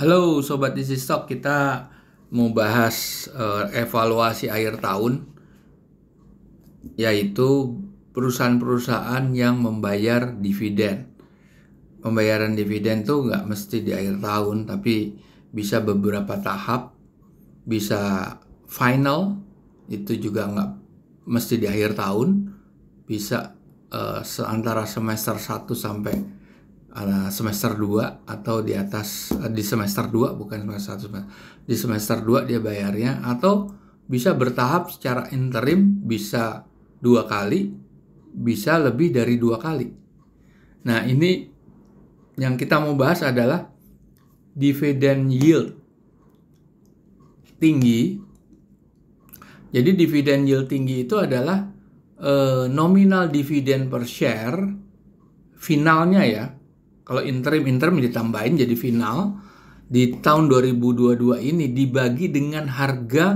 Halo sobat di Stock, kita mau bahas uh, evaluasi akhir tahun yaitu perusahaan-perusahaan yang membayar dividen. Pembayaran dividen itu nggak mesti di akhir tahun, tapi bisa beberapa tahap, bisa final, itu juga nggak mesti di akhir tahun, bisa uh, eh, antara semester 1 sampai semester 2 atau di atas eh, di semester 2 bukan semester 1 di semester 2 dia bayarnya atau bisa bertahap secara interim bisa dua kali bisa lebih dari dua kali nah ini yang kita mau bahas adalah dividend yield tinggi jadi dividend yield tinggi itu adalah eh, nominal dividend per share finalnya ya kalau interim interim ditambahin jadi final di tahun 2022 ini dibagi dengan harga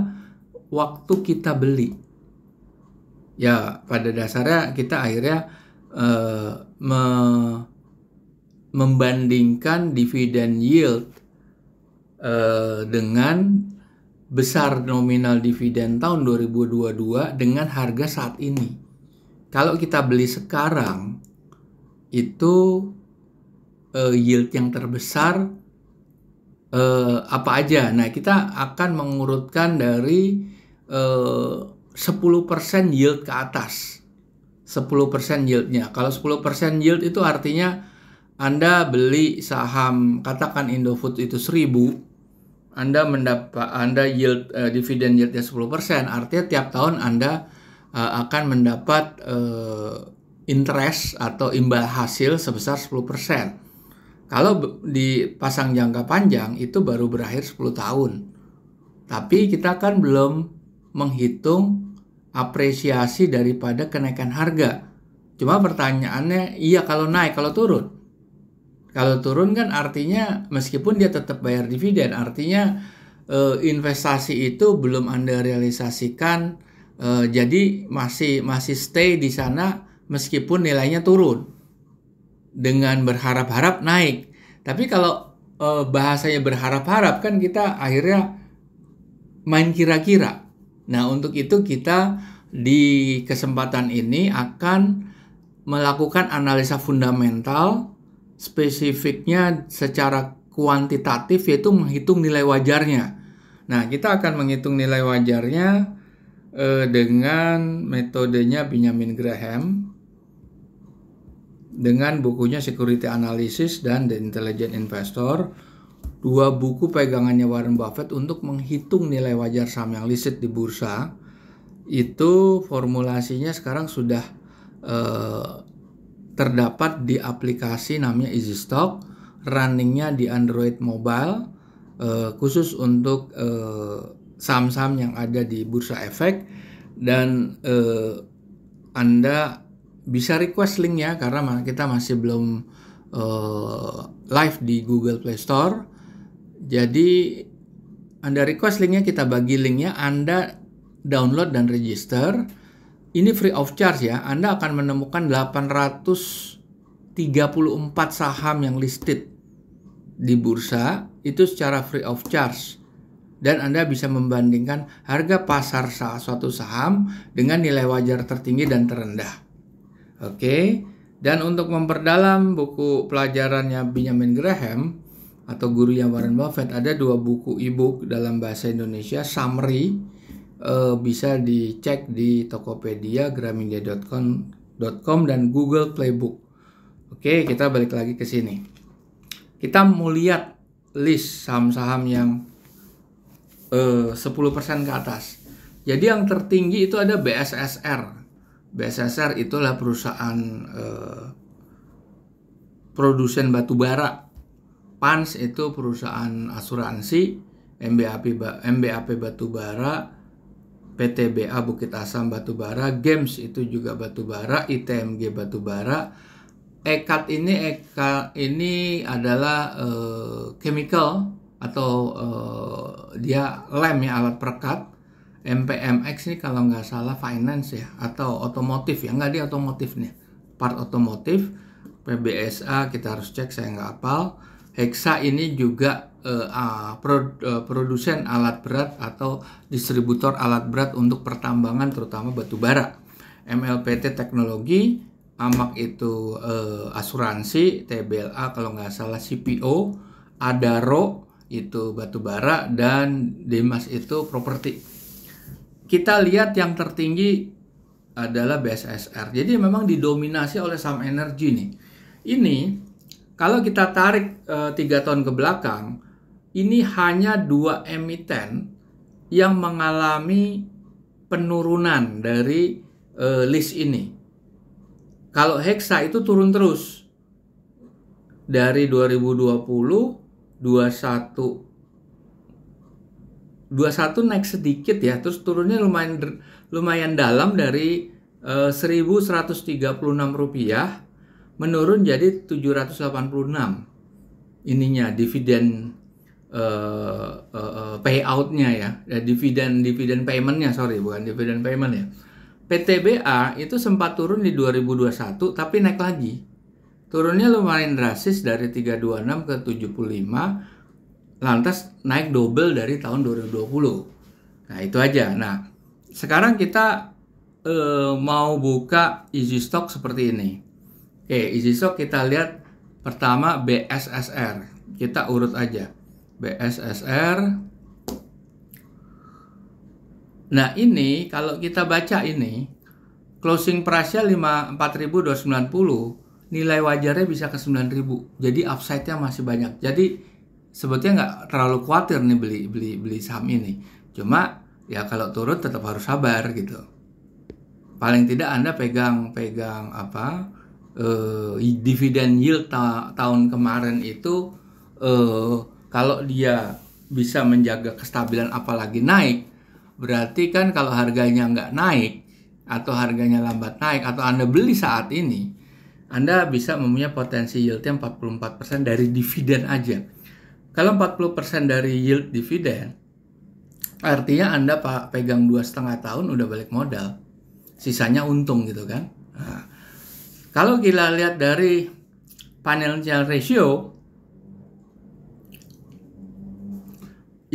waktu kita beli. Ya, pada dasarnya kita akhirnya uh, me membandingkan dividen yield uh, dengan besar nominal dividen tahun 2022 dengan harga saat ini. Kalau kita beli sekarang itu uh, yield yang terbesar uh, apa aja. Nah, kita akan mengurutkan dari eh, uh, 10% yield ke atas. 10% yieldnya. Kalau 10% yield itu artinya Anda beli saham katakan Indofood itu 1000, Anda mendapat Anda yield uh, dividen yieldnya 10%, artinya tiap tahun Anda uh, akan mendapat uh, interest atau imbal hasil sebesar persen. Kalau dipasang jangka panjang itu baru berakhir 10 tahun. Tapi kita kan belum menghitung apresiasi daripada kenaikan harga. Cuma pertanyaannya, iya kalau naik, kalau turun. Kalau turun kan artinya meskipun dia tetap bayar dividen, artinya eh, investasi itu belum Anda realisasikan eh, jadi masih masih stay di sana meskipun nilainya turun dengan berharap-harap naik. Tapi kalau e, bahasanya berharap-harap kan kita akhirnya main kira-kira. Nah, untuk itu kita di kesempatan ini akan melakukan analisa fundamental spesifiknya secara kuantitatif yaitu menghitung nilai wajarnya. Nah, kita akan menghitung nilai wajarnya eh, dengan metodenya Benjamin Graham dengan bukunya Security Analysis dan The Intelligent Investor, dua buku pegangannya Warren Buffett untuk menghitung nilai wajar saham yang listed di bursa. Itu formulasinya sekarang sudah eh, terdapat di aplikasi namanya EasyStock, runningnya di Android Mobile, eh, khusus untuk eh, saham-saham yang ada di bursa efek dan eh, Anda bisa request linknya karena kita masih belum uh, live di Google Play Store. Jadi Anda request linknya kita bagi linknya, Anda download dan register. Ini free of charge ya. Anda akan menemukan 834 saham yang listed di bursa itu secara free of charge dan Anda bisa membandingkan harga pasar saat suatu saham dengan nilai wajar tertinggi dan terendah. Oke. Dan untuk memperdalam buku pelajarannya Benjamin Graham atau gurunya Warren Buffett ada dua buku e-book dalam bahasa Indonesia summary e, bisa dicek di Tokopedia, Gramedia.com dan Google Playbook. Oke, kita balik lagi ke sini. Kita mau lihat list saham-saham yang e, eh, 10% ke atas. Jadi yang tertinggi itu ada BSSR BSSR itulah perusahaan eh, produsen batu bara. PANS itu perusahaan asuransi, MBAP MBAP batu bara, PTBA Bukit Asam batu bara, Games itu juga batu bara, ITMG batu bara. Ekat ini Ekat ini adalah eh, chemical atau eh, dia lem ya alat perekat MPMX ini kalau nggak salah finance ya atau otomotif ya nggak di otomotif nih part otomotif PBSA kita harus cek saya nggak hafal Hexa ini juga uh, uh, produsen alat berat atau distributor alat berat untuk pertambangan terutama batu bara MLPT teknologi Amak itu uh, asuransi TBLA kalau nggak salah CPO Adaro itu batu bara dan dimas itu properti kita lihat yang tertinggi adalah BSSR. Jadi memang didominasi oleh saham energi nih. Ini kalau kita tarik eh, tiga e, tahun ke belakang, ini hanya dua emiten yang mengalami penurunan dari e, list ini. Kalau Hexa itu turun terus dari 2020, 21, 21 naik sedikit ya, terus turunnya lumayan lumayan dalam dari eh, uh, 1136 rupiah menurun jadi 786 ininya dividen uh, uh, payoutnya ya, ya dividen dividen paymentnya sorry bukan dividen payment ya. PTBA itu sempat turun di 2021 tapi naik lagi. Turunnya lumayan drastis dari 326 ke 75 lantas naik double dari tahun 2020. Nah, itu aja. Nah, sekarang kita e, mau buka easy stock seperti ini. Oke, easy stock kita lihat pertama BSSR. Kita urut aja. BSSR. Nah, ini kalau kita baca ini closing price-nya 54.290, nilai wajarnya bisa ke 9000. Jadi upside-nya masih banyak. Jadi sebetulnya nggak terlalu khawatir nih beli beli beli saham ini. Cuma ya kalau turun tetap harus sabar gitu. Paling tidak Anda pegang pegang apa eh, dividen yield ta tahun kemarin itu eh, kalau dia bisa menjaga kestabilan apalagi naik berarti kan kalau harganya nggak naik atau harganya lambat naik atau Anda beli saat ini Anda bisa mempunyai potensi yieldnya 44% dari dividen aja kalau 40% dari yield dividen, artinya Anda pegang dua setengah tahun udah balik modal. Sisanya untung gitu kan. Nah, kalau kita lihat dari financial ratio,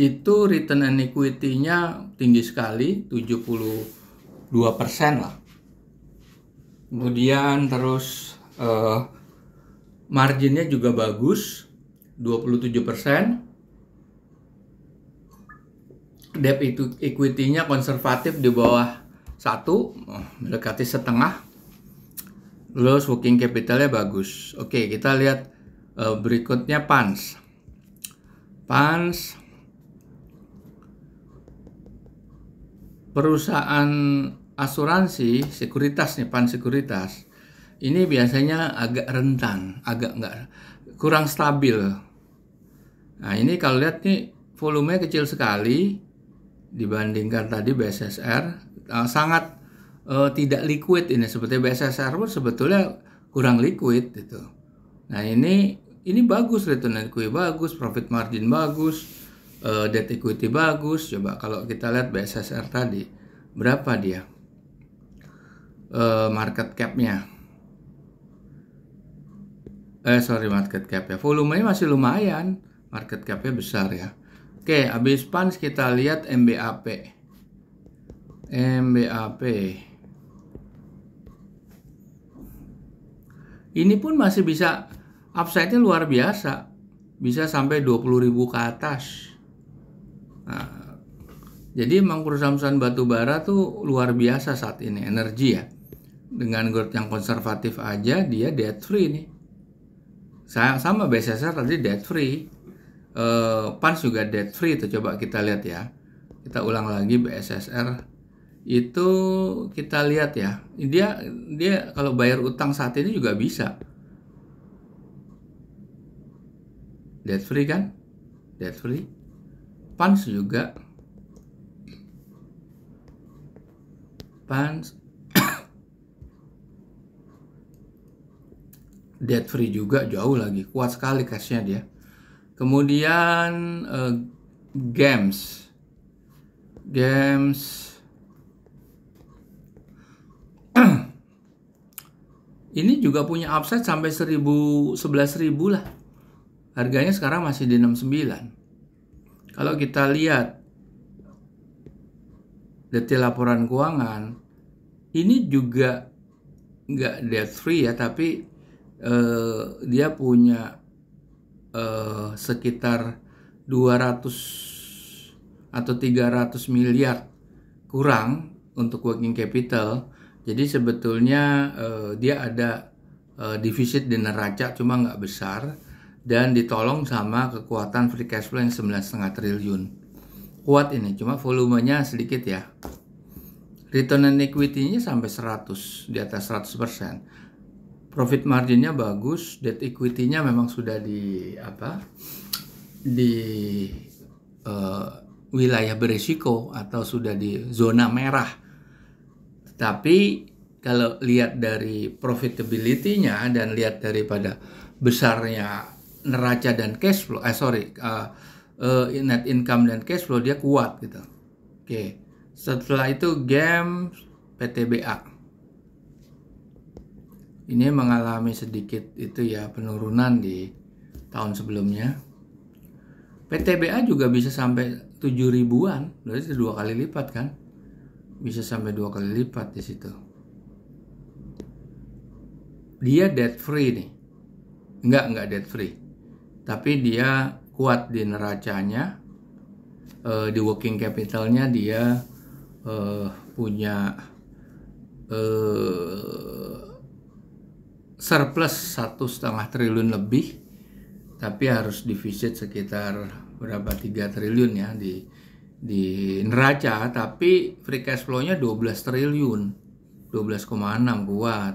itu return and equity-nya tinggi sekali, 72% lah. Kemudian terus uh, marginnya juga bagus, 27 persen. Debt itu equity-nya konservatif di bawah satu, oh, mendekati setengah. loss working capital-nya bagus. Oke, kita lihat uh, berikutnya pans. Pans perusahaan asuransi sekuritas nih pan sekuritas ini biasanya agak rentan, agak nggak kurang stabil Nah ini kalau lihat nih volume kecil sekali dibandingkan tadi BSSR eh, sangat uh, tidak liquid ini seperti BSSR pun sebetulnya kurang liquid itu Nah ini ini bagus return equity bagus, profit margin bagus, uh, debt equity bagus. Coba kalau kita lihat BSSR tadi berapa dia uh, market capnya? Eh sorry market cap ya, volumenya masih lumayan Market cap besar ya. Oke, habis PANS kita lihat MBAP. MBAP. Ini pun masih bisa upside-nya luar biasa. Bisa sampai 20.000 ke atas. Nah, jadi memang perusahaan-perusahaan batu bara tuh luar biasa saat ini energi ya. Dengan growth yang konservatif aja dia debt free nih. sama BSSR tadi debt free uh, Pans juga debt free itu coba kita lihat ya. Kita ulang lagi BSSR itu kita lihat ya. Dia dia kalau bayar utang saat ini juga bisa. Debt free kan? Debt free. Pans juga. Pans debt free juga jauh lagi kuat sekali cashnya dia Kemudian uh, games. Games Ini juga punya upside sampai 1000 11.000 lah. Harganya sekarang masih di 69. Kalau kita lihat detail laporan keuangan, ini juga nggak debt free ya, tapi eh, dia punya eh, sekitar 200 atau 300 miliar kurang untuk working capital. Jadi sebetulnya eh, dia ada eh, defisit di neraca cuma nggak besar dan ditolong sama kekuatan free cash flow yang 9,5 triliun. Kuat ini, cuma volumenya sedikit ya. Return on equity-nya sampai 100, di atas 100% profit marginnya bagus, debt equity-nya memang sudah di apa di uh, wilayah berisiko atau sudah di zona merah. Tapi kalau lihat dari profitability-nya dan lihat daripada besarnya neraca dan cash flow, eh sorry uh, uh, net income dan cash flow dia kuat gitu. Oke, okay. setelah itu game PTBA ini mengalami sedikit itu ya penurunan di tahun sebelumnya. PTBA juga bisa sampai 7 ribuan, berarti dua kali lipat kan? Bisa sampai dua kali lipat di situ. Dia debt free nih. Enggak, enggak debt free. Tapi dia kuat di neracanya. uh, di working capitalnya dia uh, punya uh, surplus satu setengah triliun lebih tapi harus defisit sekitar berapa tiga triliun ya di di neraca tapi free cash flow-nya 12 triliun 12,6 kuat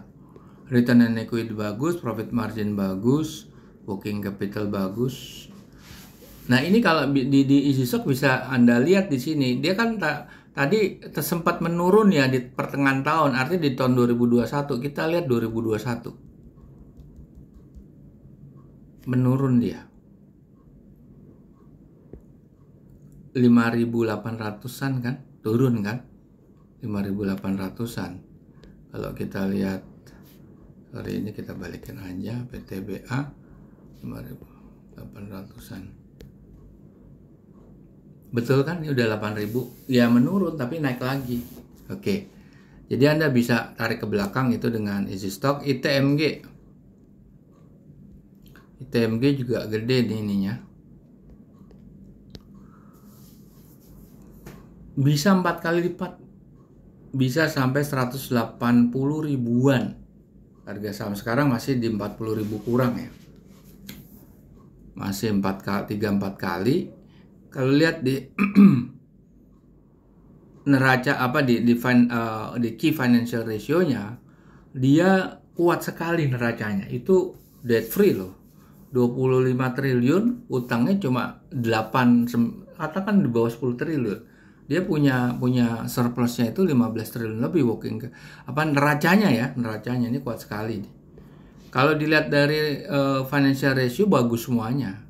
return on equity bagus profit margin bagus working capital bagus nah ini kalau di di EasyStock bisa anda lihat di sini dia kan tak tadi tersempat menurun ya di pertengahan tahun artinya di tahun 2021 kita lihat 2021 menurun dia 5800-an kan turun kan 5800-an kalau kita lihat hari ini kita balikin aja PTBA 5800-an betul kan ini udah 8000 ya menurun tapi naik lagi oke jadi anda bisa tarik ke belakang itu dengan easy stock ITMG ITMG juga gede nih ininya bisa empat kali lipat bisa sampai 180 ribuan harga saham sekarang masih di 40 ribu kurang ya masih 4 kali 3 4 kali kalau lihat di neraca apa di di, fin, uh, di key financial ratio-nya dia kuat sekali neracanya itu debt free loh 25 triliun utangnya cuma 8 katakan di bawah 10 triliun dia punya punya surplusnya itu 15 triliun lebih working apa neracanya ya neracanya ini kuat sekali kalau dilihat dari uh, financial ratio bagus semuanya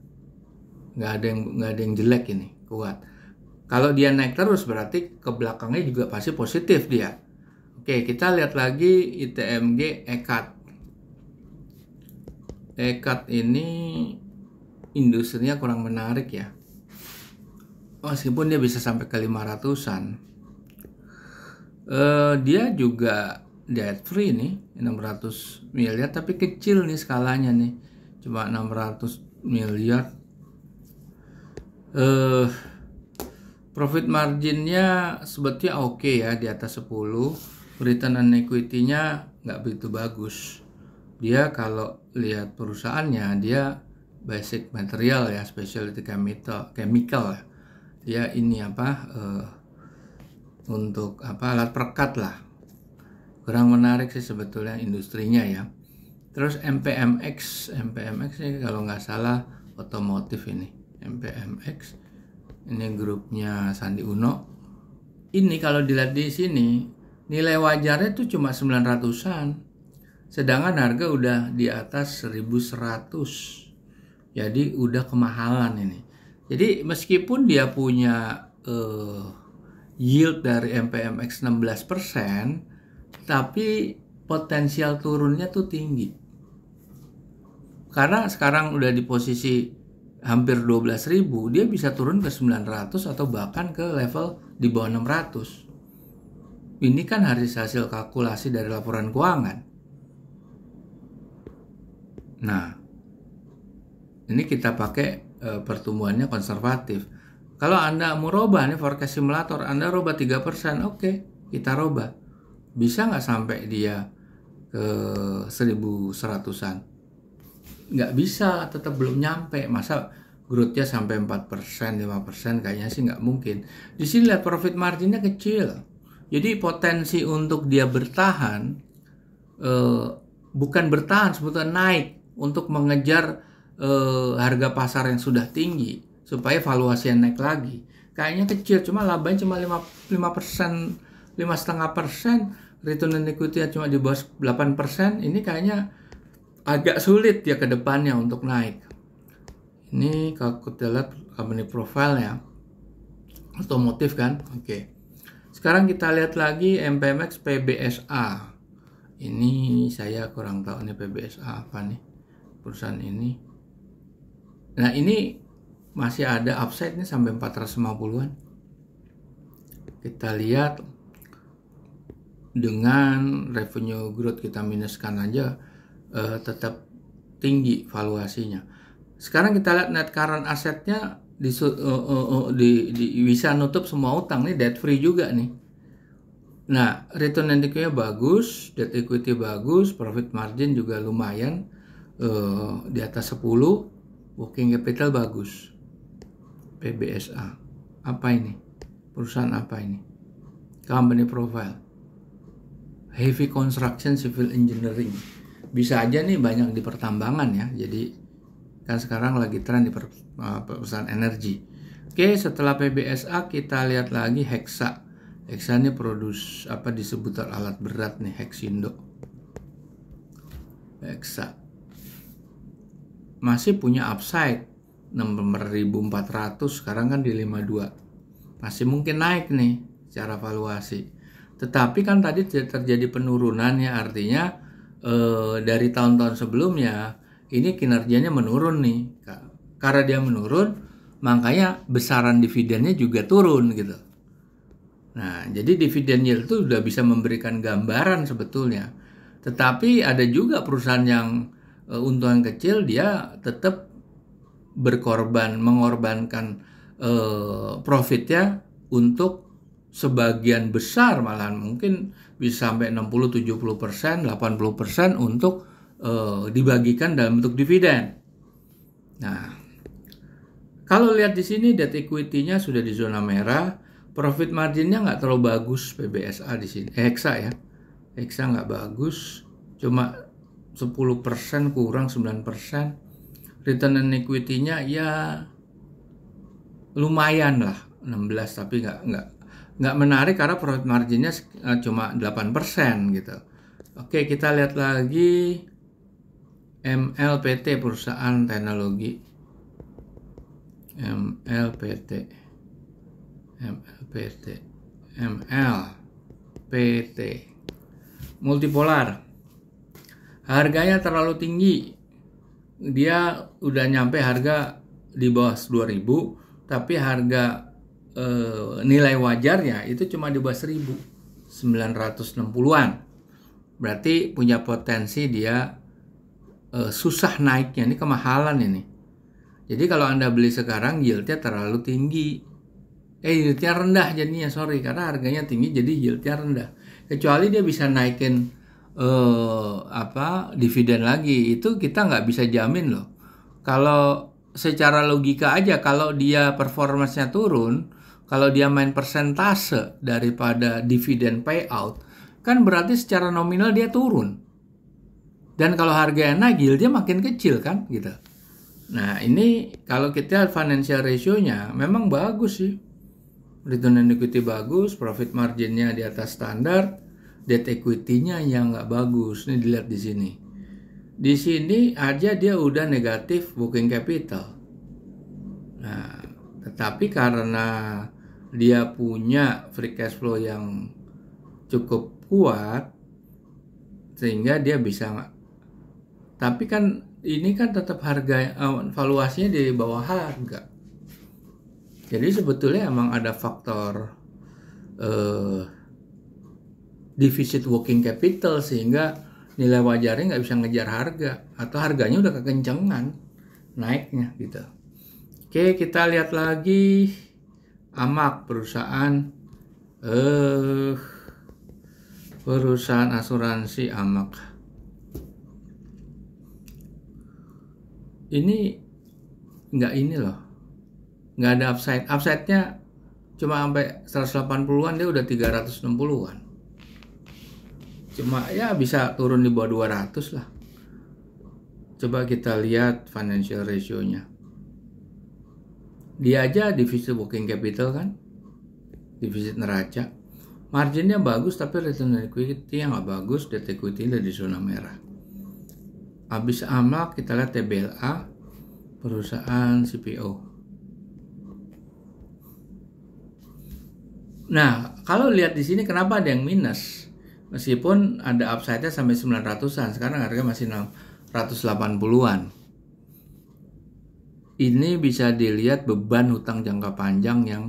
nggak ada yang nggak ada yang jelek ini kuat kalau dia naik terus berarti ke belakangnya juga pasti positif dia oke kita lihat lagi ITMG ekat Tekad ini industrinya kurang menarik ya. Meskipun dia bisa sampai ke 500-an. Uh, eh, dia juga debt free nih 600 miliar tapi kecil nih skalanya nih cuma 600 miliar eh, profit marginnya sebetulnya oke okay ya di atas 10 return on equity-nya nggak begitu bagus dia kalau lihat perusahaannya dia basic material ya specialty chemical chemical ya. dia ini apa uh, untuk apa alat perekat lah kurang menarik sih sebetulnya industrinya ya terus MPMX MPMX ini kalau nggak salah otomotif ini MPMX ini grupnya Sandi Uno ini kalau dilihat di sini nilai wajarnya itu cuma 900-an Sedangkan harga udah di atas 1100. Jadi udah kemahalan ini. Jadi meskipun dia punya uh, yield dari MPMX 16%, tapi potensial turunnya tuh tinggi. Karena sekarang udah di posisi hampir 12.000, dia bisa turun ke 900 atau bahkan ke level di bawah 600. Ini kan harus hasil kalkulasi dari laporan keuangan. Nah, ini kita pakai e, pertumbuhannya konservatif. Kalau Anda mau roba nih forecast simulator, Anda roba 3%, oke, okay, kita roba. Bisa nggak sampai dia ke 1100-an? Nggak bisa, tetap belum nyampe. Masa growth-nya sampai 4%, 5% kayaknya sih nggak mungkin. Di sini lihat profit marginnya kecil. Jadi potensi untuk dia bertahan e, bukan bertahan sebetulnya naik untuk mengejar eh, harga pasar yang sudah tinggi supaya valuasi yang naik lagi. Kayaknya kecil, cuma labanya cuma 5 persen, lima setengah persen, return on equity cuma di bawah 8 persen. Ini kayaknya agak sulit ya ke depannya untuk naik. Ini kalau kita lihat company profile ya, otomotif kan, oke. Okay. Sekarang kita lihat lagi MPMX PBSA. Ini saya kurang tahu nih PBSA apa nih perusahaan ini nah ini masih ada upside nih sampai 450-an kita lihat dengan revenue growth kita minuskan aja eh, tetap tinggi valuasinya sekarang kita lihat net current asetnya di, uh, eh, uh, eh, uh, eh, di, di bisa nutup semua utang nih debt free juga nih Nah, return equity-nya bagus, debt equity bagus, profit margin juga lumayan uh, di atas 10 working capital bagus PBSA apa ini perusahaan apa ini company profile heavy construction civil engineering bisa aja nih banyak di pertambangan ya jadi kan sekarang lagi tren di per, uh, perusahaan energi oke setelah PBSA kita lihat lagi Hexa Hexa ini produs apa disebut alat berat nih Hexindo Hexa masih punya upside 6400 sekarang kan di 52 masih mungkin naik nih secara valuasi tetapi kan tadi terjadi penurunan ya artinya eh, dari tahun-tahun sebelumnya ini kinerjanya menurun nih karena dia menurun makanya besaran dividennya juga turun gitu nah jadi dividen yield itu sudah bisa memberikan gambaran sebetulnya tetapi ada juga perusahaan yang Eh, untungan kecil dia tetap berkorban mengorbankan eh, profitnya untuk sebagian besar malahan mungkin bisa sampai 60 70 persen 80 persen untuk eh, dibagikan dalam bentuk dividen. Nah, kalau lihat di sini debt equity-nya sudah di zona merah, profit marginnya nggak terlalu bagus PBSA di sini, Hexa ya, Hexa nggak bagus, cuma 10% kurang 9% return on equity-nya ya lumayan lah 16 tapi nggak nggak nggak menarik karena profit marginnya eh, cuma 8% gitu Oke kita lihat lagi MLPT perusahaan teknologi MLPT MLPT MLPT multipolar harganya terlalu tinggi dia udah nyampe harga di bawah 2000 tapi harga e, nilai wajarnya itu cuma di bawah 1960-an berarti punya potensi dia e, susah naiknya ini kemahalan ini jadi kalau anda beli sekarang yieldnya terlalu tinggi eh yieldnya rendah jadinya sorry karena harganya tinggi jadi yieldnya rendah kecuali dia bisa naikin eh, apa dividen lagi itu kita nggak bisa jamin loh kalau secara logika aja kalau dia performancenya turun kalau dia main persentase daripada dividen payout kan berarti secara nominal dia turun dan kalau harga yang naik dia makin kecil kan gitu nah ini kalau kita financial ratio-nya memang bagus sih return on equity bagus profit marginnya di atas standar debt equity-nya yang nggak bagus. Ini dilihat di sini. Di sini aja dia udah negatif booking capital. Nah, tetapi karena dia punya free cash flow yang cukup kuat sehingga dia bisa tapi kan ini kan tetap harga eh, valuasinya di bawah harga. Jadi sebetulnya emang ada faktor uh, defisit working capital sehingga nilai wajarnya nggak bisa ngejar harga atau harganya udah kekencengan naiknya gitu. Oke kita lihat lagi amak perusahaan eh perusahaan asuransi amak ini nggak ini loh nggak ada upside upside nya cuma sampai 180-an dia udah 360-an cuma ya bisa turun di bawah 200 lah coba kita lihat financial ratio-nya dia aja defisit working capital kan defisit neraca marginnya bagus tapi return on equity yang nggak bagus debt equity di zona merah habis amal kita lihat TBLA perusahaan CPO Nah, kalau lihat di sini kenapa ada yang minus? Meskipun ada upside-nya sampai 900-an, sekarang harga masih 680-an. Ini bisa dilihat beban hutang jangka panjang yang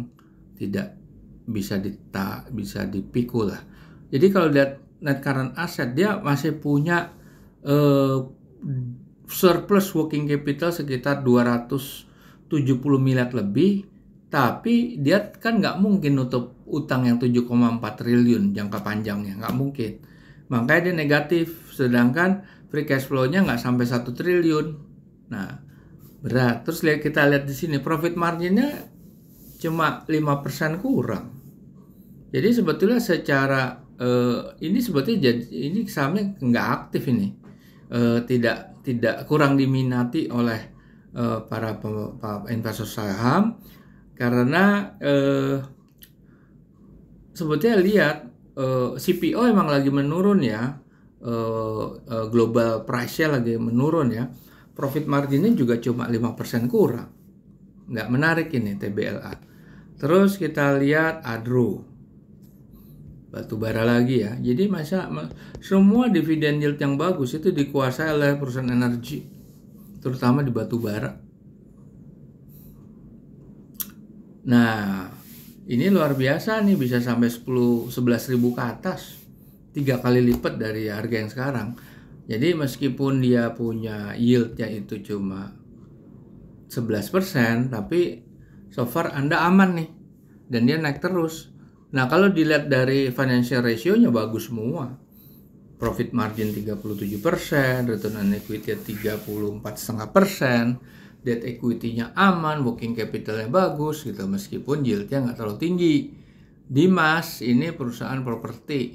tidak bisa dita, bisa dipikul lah. Jadi kalau lihat net current asset dia masih punya uh, surplus working capital sekitar 270 miliar lebih, tapi dia kan nggak mungkin nutup utang yang 7,4 triliun jangka panjangnya nggak mungkin makanya dia negatif sedangkan free cash flow-nya nggak sampai 1 triliun nah berat terus lihat kita lihat di sini profit marginnya cuma 5% kurang jadi sebetulnya secara uh, ini sebetulnya ini sahamnya nggak aktif ini uh, tidak tidak kurang diminati oleh uh, para, para investor saham karena uh, sebetulnya lihat uh, eh, CPO emang lagi menurun ya. Uh, uh, global price-nya lagi menurun ya. Profit marginnya juga cuma 5% kurang. Nggak menarik ini TBLA. Terus kita lihat Adro. Batu bara lagi ya. Jadi masa semua dividen yield yang bagus itu dikuasai oleh perusahaan energi. Terutama di batu bara. Nah, ini luar biasa nih bisa sampai 10 11 ribu ke atas tiga kali lipat dari harga yang sekarang jadi meskipun dia punya yieldnya itu cuma 11% tapi so far Anda aman nih dan dia naik terus nah kalau dilihat dari financial ratio-nya bagus semua profit margin 37%, return on equity 34,5%, debt equity-nya aman, working capitalnya bagus gitu meskipun yieldnya nggak terlalu tinggi. Dimas ini perusahaan properti.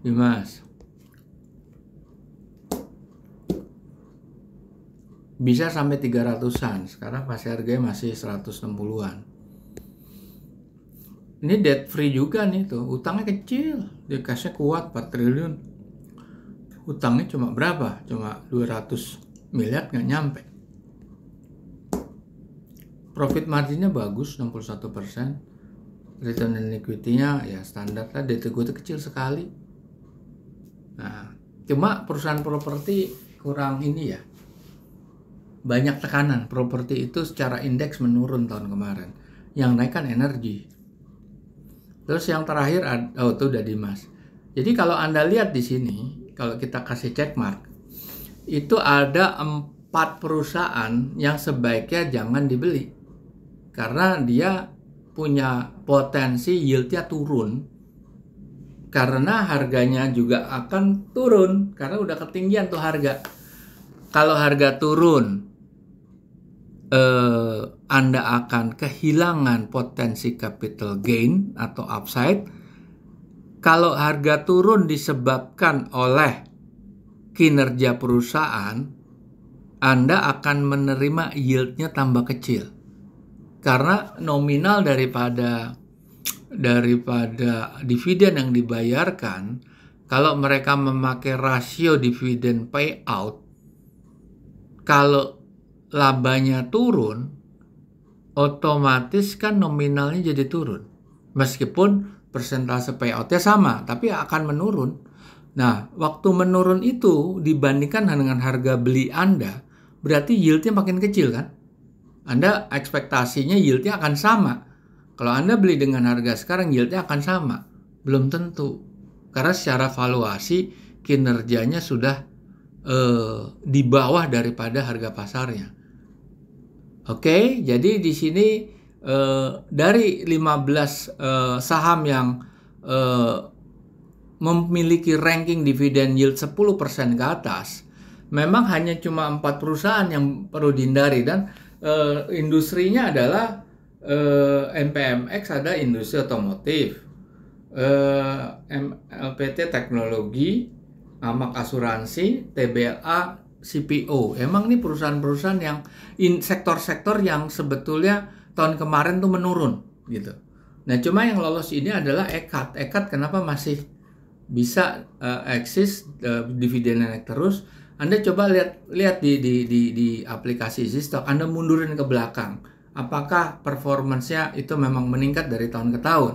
Dimas bisa sampai 300-an. Sekarang pas harganya masih 160-an. Ini debt free juga nih tuh, utangnya kecil, dia kasih kuat 4 triliun hutangnya cuma berapa? Cuma 200 miliar nggak nyampe. Profit marginnya bagus 61 persen. Return on equity-nya ya standar lah. Data gue kecil sekali. Nah, cuma perusahaan properti kurang ini ya. Banyak tekanan. Properti itu secara indeks menurun tahun kemarin. Yang naik kan energi. Terus yang terakhir, oh itu udah Dimas. Jadi kalau Anda lihat di sini, kalau kita kasih check mark itu ada empat perusahaan yang sebaiknya jangan dibeli karena dia punya potensi yieldnya turun karena harganya juga akan turun karena udah ketinggian tuh harga kalau harga turun eh, Anda akan kehilangan potensi capital gain atau upside kalau harga turun disebabkan oleh kinerja perusahaan, Anda akan menerima yieldnya tambah kecil. Karena nominal daripada daripada dividen yang dibayarkan, kalau mereka memakai rasio dividen payout, kalau labanya turun, otomatis kan nominalnya jadi turun. Meskipun persentase payoutnya sama, tapi akan menurun. Nah, waktu menurun itu dibandingkan dengan harga beli Anda, berarti yieldnya makin kecil kan? Anda ekspektasinya yieldnya akan sama. Kalau Anda beli dengan harga sekarang, yieldnya akan sama. Belum tentu. Karena secara valuasi, kinerjanya sudah eh, di bawah daripada harga pasarnya. Oke, jadi di sini Eh, dari 15 uh, eh, saham yang uh, memiliki ranking dividen yield 10% ke atas, memang hanya cuma empat perusahaan yang perlu dihindari dan uh, industrinya adalah uh, MPMX ada industri otomotif, uh, MLPT teknologi, Amak asuransi, TBLA, CPO. Emang ini perusahaan-perusahaan yang sektor-sektor yang sebetulnya tahun kemarin tuh menurun gitu. Nah cuma yang lolos ini adalah ekat. Ekat kenapa masih bisa uh, eksis uh, eh, dividen naik terus? Anda coba lihat lihat di di di, di aplikasi Zistok. Anda mundurin ke belakang. Apakah performansnya itu memang meningkat dari tahun ke tahun?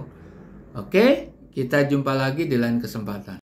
Oke, kita jumpa lagi di lain kesempatan.